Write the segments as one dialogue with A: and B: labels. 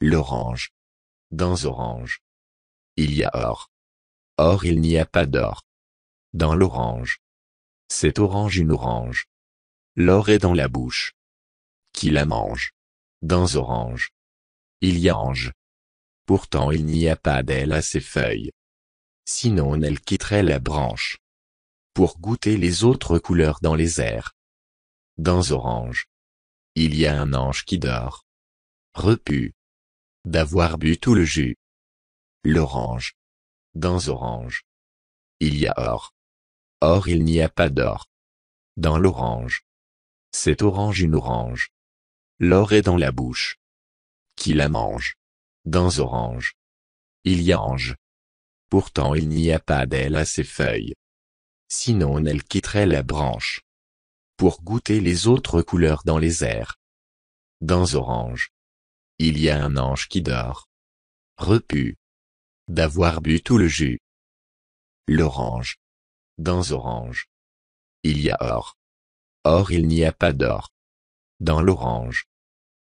A: l'orange. Dans orange. Il y a or. Or il n'y a pas d'or. Dans l'orange. C'est orange une orange. L'or est dans la bouche. Qui la mange. Dans orange.
B: Il y a ange. Pourtant il n'y a pas d'elle à ses feuilles. Sinon elle quitterait la branche. Pour goûter les autres couleurs dans les airs.
A: Dans orange. Il y a un ange qui dort. Repu. D'avoir bu tout le jus. L'orange. Dans orange. Il y a or. Or il n'y a pas d'or. Dans l'orange. Cette orange une orange. L'or est dans la bouche. Qui la mange. Dans orange. Il y a ange. Pourtant il n'y a pas
B: d'aile à ses feuilles. Sinon elle quitterait la branche. Pour goûter les autres couleurs dans les airs. Dans orange. Il y a un
A: ange qui dort. Repu. D'avoir bu tout le jus. L'orange. Dans orange. Il y a or. Or il n'y a pas d'or. Dans l'orange.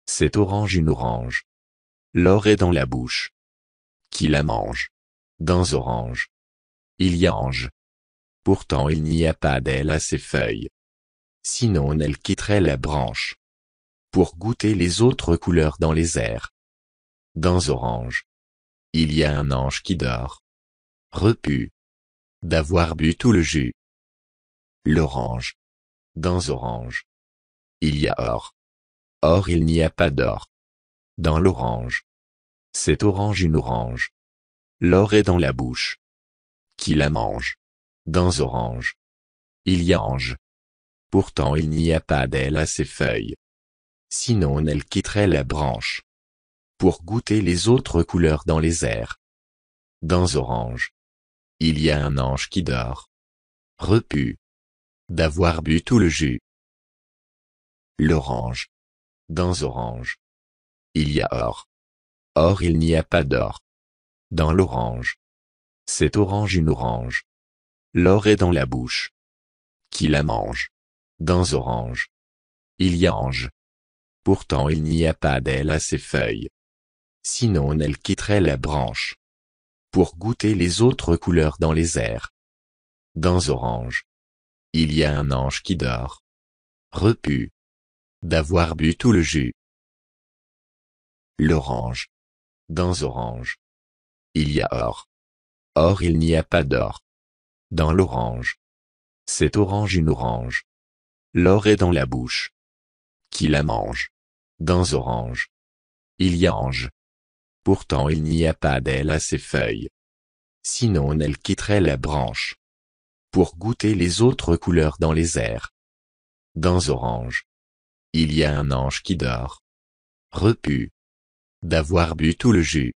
A: C'est orange une orange. L'or est dans la bouche. Qui la mange. Dans orange.
B: Il y a ange. Pourtant il n'y a pas d'aile à ses feuilles. Sinon elle quitterait la branche pour goûter les autres couleurs dans les airs.
A: Dans Orange. Il y a un ange qui dort. Repu. D'avoir bu tout le jus. L'orange. Dans Orange. Il y a or. Or il n'y a pas d'or. Dans l'orange. C'est orange une orange. L'or est dans la bouche. Qui la mange. Dans Orange. Il y a ange. Pourtant il n'y
B: a pas d'aile à ses feuilles sinon elle quitterait la branche. Pour goûter les autres couleurs dans les airs. Dans Orange. Il y
A: a un ange qui dort. Repu. D'avoir bu tout le jus. L'orange. Dans Orange. Il y a or. Or il n'y a pas d'or. Dans l'orange. C'est orange une orange. L'or est dans la bouche. Qui la mange. Dans orange. Il y a ange. Pourtant il n'y a pas d'aile à ses feuilles.
B: Sinon elle quitterait la branche. Pour goûter les autres couleurs dans les
A: airs. Dans orange. Il y a un ange qui dort. Repu. D'avoir bu tout le jus. L'orange. Dans orange. Il y a or. Or il n'y a pas d'or. Dans l'orange. C'est orange une orange. L'or est dans la bouche qui la mange. Dans Orange. Il y a Ange.
B: Pourtant il n'y a pas d'elle à ses feuilles. Sinon elle quitterait la branche. Pour goûter les autres couleurs dans les airs. Dans
A: Orange. Il y a un ange qui dort. Repu. D'avoir bu tout le jus.